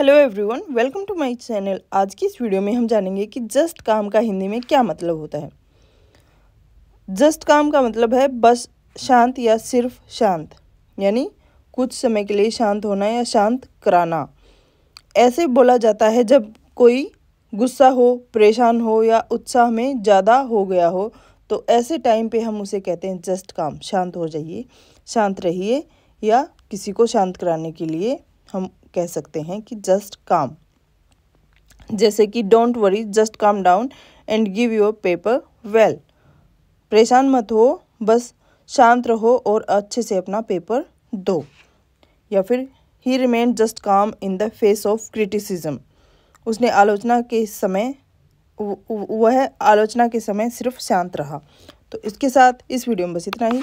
hello everyone welcome to my channel आज की इस वीडियो में हम जानेंगे कि जस्ट काम का हिंदी में क्या मतलब होता है जस्ट काम का मतलब है बस शांत या सिर्फ शांत यानी कुछ समय के लिए शांत होना या शांत कराना ऐसे बोला जाता है जब कोई गुस्सा हो परेशान हो या उत्साह में ज़्यादा हो गया हो तो ऐसे टाइम पे हम उसे कहते हैं जस्ट काम शांत हो जाइए शांत रहिए या किसी को शांत कराने के लिए हम कह सकते हैं कि जस्ट काम जैसे कि don't worry just calm down and give your paper well परेशान मत हो बस शांत रहो और अच्छे से अपना पेपर दो या फिर ही remain just calm in the face of criticism उसने आलोचना के समय वह आलोचना के समय सिर्फ शांत रहा तो इसके साथ इस वीडियो में बस इतना ही